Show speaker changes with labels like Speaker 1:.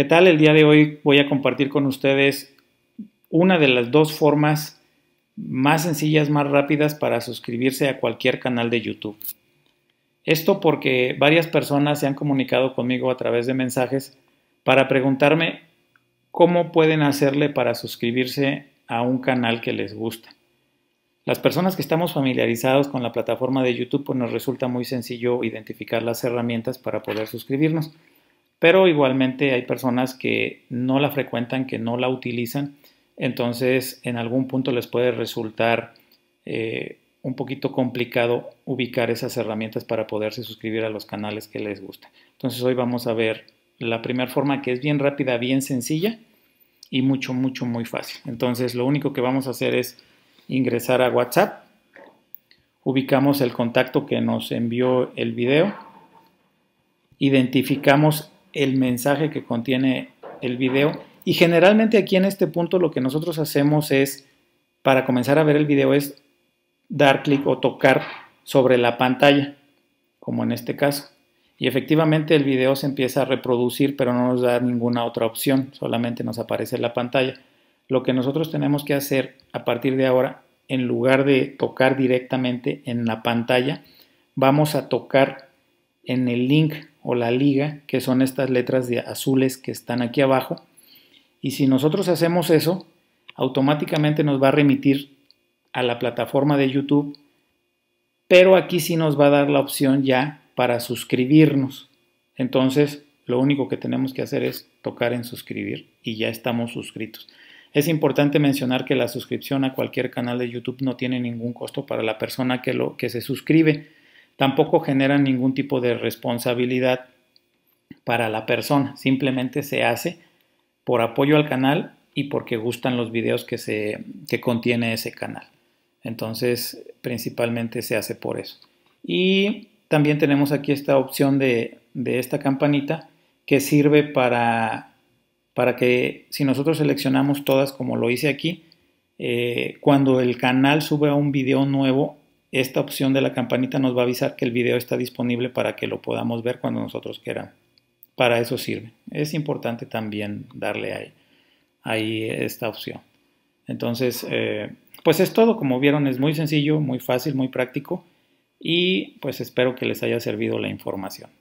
Speaker 1: ¿Qué tal? El día de hoy voy a compartir con ustedes una de las dos formas más sencillas, más rápidas para suscribirse a cualquier canal de YouTube. Esto porque varias personas se han comunicado conmigo a través de mensajes para preguntarme cómo pueden hacerle para suscribirse a un canal que les gusta. Las personas que estamos familiarizados con la plataforma de YouTube, pues nos resulta muy sencillo identificar las herramientas para poder suscribirnos pero igualmente hay personas que no la frecuentan, que no la utilizan, entonces en algún punto les puede resultar eh, un poquito complicado ubicar esas herramientas para poderse suscribir a los canales que les gusta. Entonces hoy vamos a ver la primera forma que es bien rápida, bien sencilla y mucho, mucho, muy fácil. Entonces lo único que vamos a hacer es ingresar a WhatsApp, ubicamos el contacto que nos envió el video, identificamos el mensaje que contiene el video. Y generalmente aquí en este punto lo que nosotros hacemos es, para comenzar a ver el video, es dar clic o tocar sobre la pantalla, como en este caso. Y efectivamente el video se empieza a reproducir, pero no nos da ninguna otra opción, solamente nos aparece la pantalla. Lo que nosotros tenemos que hacer a partir de ahora, en lugar de tocar directamente en la pantalla, vamos a tocar en el link o la liga, que son estas letras de azules que están aquí abajo. Y si nosotros hacemos eso, automáticamente nos va a remitir a la plataforma de YouTube, pero aquí sí nos va a dar la opción ya para suscribirnos. Entonces, lo único que tenemos que hacer es tocar en suscribir y ya estamos suscritos. Es importante mencionar que la suscripción a cualquier canal de YouTube no tiene ningún costo para la persona que, lo, que se suscribe tampoco generan ningún tipo de responsabilidad para la persona, simplemente se hace por apoyo al canal y porque gustan los videos que, se, contiene ese canal. Entonces, principalmente se hace por eso. Y también tenemos aquí esta opción de, esta campanita que sirve para, para, que si nosotros seleccionamos todas como lo hice aquí, eh, cuando el canal sube a un video nuevo, esta opción de la campanita nos va a avisar que el video está disponible para que lo podamos ver cuando nosotros queramos. Para eso sirve. Es importante también darle ahí, esta opción. Entonces, eh, pues es todo. Como vieron, es muy sencillo, muy fácil, muy práctico. Y pues espero que les haya servido la información.